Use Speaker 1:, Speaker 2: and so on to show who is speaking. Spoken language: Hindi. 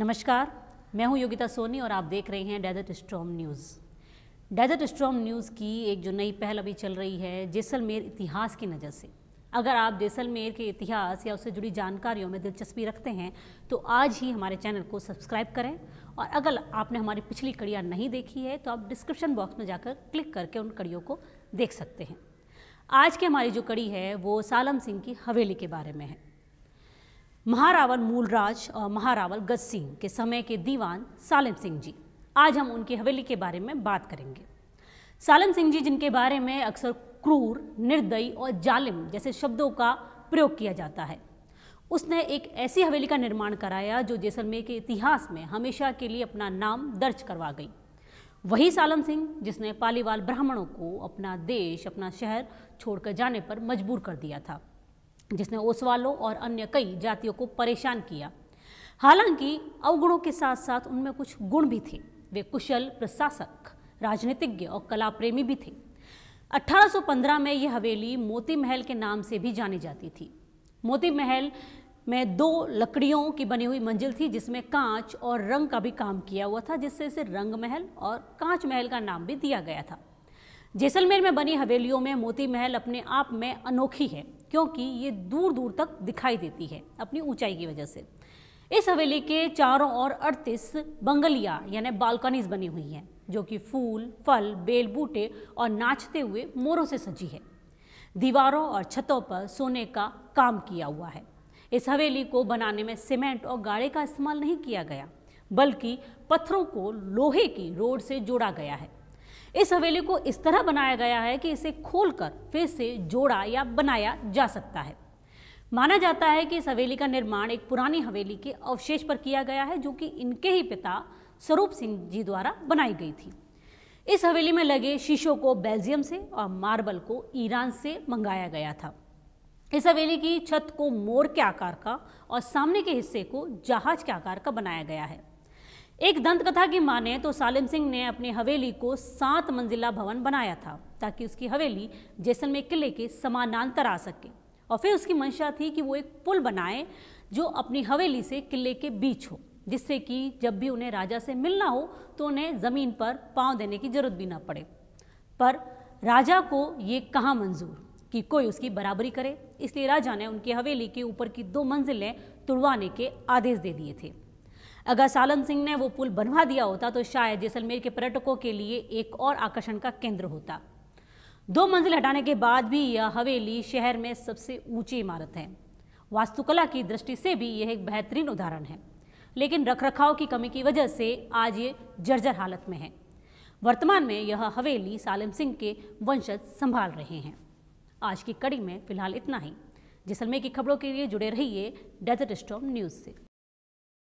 Speaker 1: नमस्कार मैं हूं योगिता सोनी और आप देख रहे हैं Desert Storm News Desert Storm News की एक जो नई पहल अभी चल रही है जैसलमेर इतिहास की नज़र से अगर आप जैसलमेर के इतिहास या उससे जुड़ी जानकारियों में दिलचस्पी रखते हैं तो आज ही हमारे चैनल को सब्सक्राइब करें और अगर आपने हमारी पिछली कड़ियाँ नहीं देखी है तो आप डिस्क्रिप्शन बॉक्स में जाकर क्लिक करके उन कड़ियों को देख सकते हैं आज की हमारी जो कड़ी है वो सालम सिंह की हवेली के बारे में है महारावल मूलराज और महारावल गज सिंह के समय के दीवान सालिम सिंह जी आज हम उनकी हवेली के बारे में बात करेंगे सालिम सिंह जी जिनके बारे में अक्सर क्रूर निर्दयी और जालिम जैसे शब्दों का प्रयोग किया जाता है उसने एक ऐसी हवेली का निर्माण कराया जो जैसलमेर के इतिहास में हमेशा के लिए अपना नाम दर्ज करवा गई वही सालम सिंह जिसने पालीवाल ब्राह्मणों को अपना देश अपना शहर छोड़कर जाने पर मजबूर कर दिया था जिसने ओसवालों और अन्य कई जातियों को परेशान किया हालांकि अवगुणों के साथ साथ उनमें कुछ गुण भी थे वे कुशल प्रशासक राजनीतिज्ञ और कला प्रेमी भी थे 1815 में यह हवेली मोती महल के नाम से भी जानी जाती थी मोती महल में दो लकड़ियों की बनी हुई मंजिल थी जिसमें कांच और रंग का भी काम किया हुआ था जिससे इसे रंग महल और कांच महल का नाम भी दिया गया था जैसलमेर में बनी हवेलियों में मोती महल अपने आप में अनोखी है क्योंकि ये दूर दूर तक दिखाई देती है अपनी ऊंचाई की वजह से इस हवेली के चारों ओर अड़तीस बंगलिया यानी बालकनीज बनी हुई हैं जो कि फूल फल बेल बूटे और नाचते हुए मोरों से सजी है दीवारों और छतों पर सोने का काम किया हुआ है इस हवेली को बनाने में सीमेंट और गाड़े का इस्तेमाल नहीं किया गया बल्कि पत्थरों को लोहे की रोड से जोड़ा गया है इस हवेली को इस तरह बनाया गया है कि इसे खोलकर फिर से जोड़ा या बनाया जा सकता है माना जाता है कि इस हवेली का निर्माण एक पुरानी हवेली के अवशेष पर किया गया है जो कि इनके ही पिता स्वरूप सिंह जी द्वारा बनाई गई थी इस हवेली में लगे शीशों को बेल्जियम से और मार्बल को ईरान से मंगाया गया था इस हवेली की छत को मोर के आकार का और सामने के हिस्से को जहाज के आकार का बनाया गया है एक दंत कथा की माने तो सालिम सिंह ने अपनी हवेली को सात मंजिला भवन बनाया था ताकि उसकी हवेली जैसलमेर किले के समानांतर आ सके और फिर उसकी मंशा थी कि वो एक पुल बनाए जो अपनी हवेली से किले के बीच हो जिससे कि जब भी उन्हें राजा से मिलना हो तो उन्हें ज़मीन पर पाँव देने की जरूरत भी ना पड़े पर राजा को ये कहाँ मंजूर कि कोई उसकी बराबरी करे इसलिए राजा ने उनकी हवेली के ऊपर की दो मंजिलें तुड़वाने के आदेश दे दिए थे अगर सालन सिंह ने वो पुल बनवा दिया होता तो शायद जैसलमेर के पर्यटकों के लिए एक और आकर्षण का केंद्र होता दो मंजिल हटाने के बाद भी यह हवेली शहर में सबसे ऊंची इमारत है वास्तुकला की दृष्टि से भी यह एक बेहतरीन उदाहरण है लेकिन रखरखाव की कमी की वजह से आज ये जर्जर हालत में है वर्तमान में यह हवेली सालम सिंह के वंशज संभाल रहे हैं आज की कड़ी में फिलहाल इतना ही जैसलमेर की खबरों के लिए जुड़े रहिए डेजर्ट स्टॉम न्यूज़ से